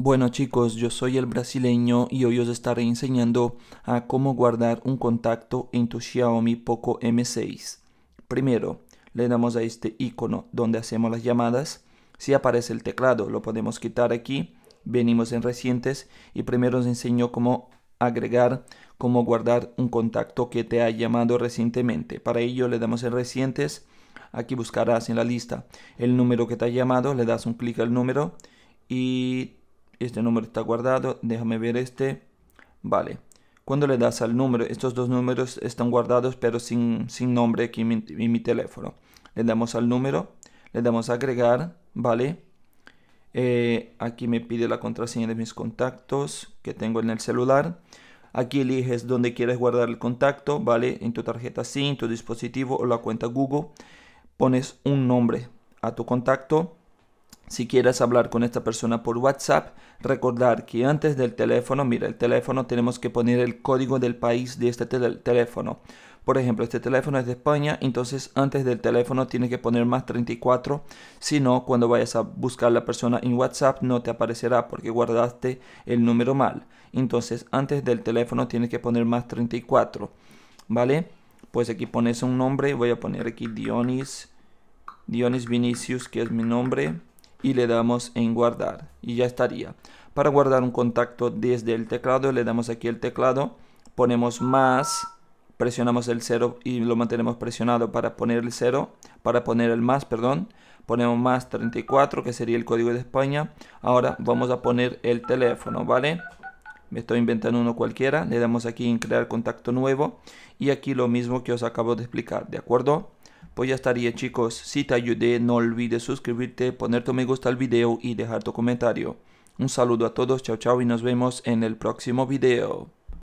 Bueno chicos, yo soy el brasileño y hoy os estaré enseñando a cómo guardar un contacto en tu Xiaomi Poco M6. Primero, le damos a este icono donde hacemos las llamadas. Si aparece el teclado, lo podemos quitar aquí. Venimos en recientes y primero os enseño cómo agregar, cómo guardar un contacto que te ha llamado recientemente. Para ello le damos en recientes. Aquí buscarás en la lista el número que te ha llamado, le das un clic al número y este número está guardado, déjame ver este, vale. Cuando le das al número, estos dos números están guardados pero sin, sin nombre aquí en mi, teléfono. Le damos al número, le damos a agregar, vale. Eh, aquí me pide la contraseña de mis contactos que tengo en el celular. Aquí eliges dónde quieres guardar el contacto, ¿vale? En tu tarjeta SIM, tu dispositivo o la cuenta Google. Pones un nombre a tu contacto si quieres hablar con esta persona por WhatsApp, recordar que antes del teléfono, mira, el teléfono tenemos que poner el código del país de este teléfono. Por ejemplo, este teléfono es de España, entonces antes del teléfono tiene que poner más 34. Si no, cuando vayas a buscar a la persona en WhatsApp no te aparecerá porque guardaste el número mal. Entonces antes del teléfono tienes que poner más 34. ¿Vale? Pues aquí pones un nombre, voy a poner aquí Dionis, Dionis Vinicius, que es mi nombre y le damos en guardar y ya estaría. Para guardar un contacto desde el teclado le damos aquí el teclado, ponemos más, presionamos el 0 y lo mantenemos presionado para poner el 0, para poner el más, perdón. Ponemos más 34 que sería el código de España. Ahora vamos a poner el teléfono, ¿vale? Me estoy inventando uno cualquiera. Le damos aquí en crear contacto nuevo y aquí lo mismo que os acabo de explicar, ¿de acuerdo? Pues ya estaría chicos, si te ayudé no olvides suscribirte, ponerte me gusta al video y dejar tu comentario. Un saludo a todos, chao chao y nos vemos en el próximo video.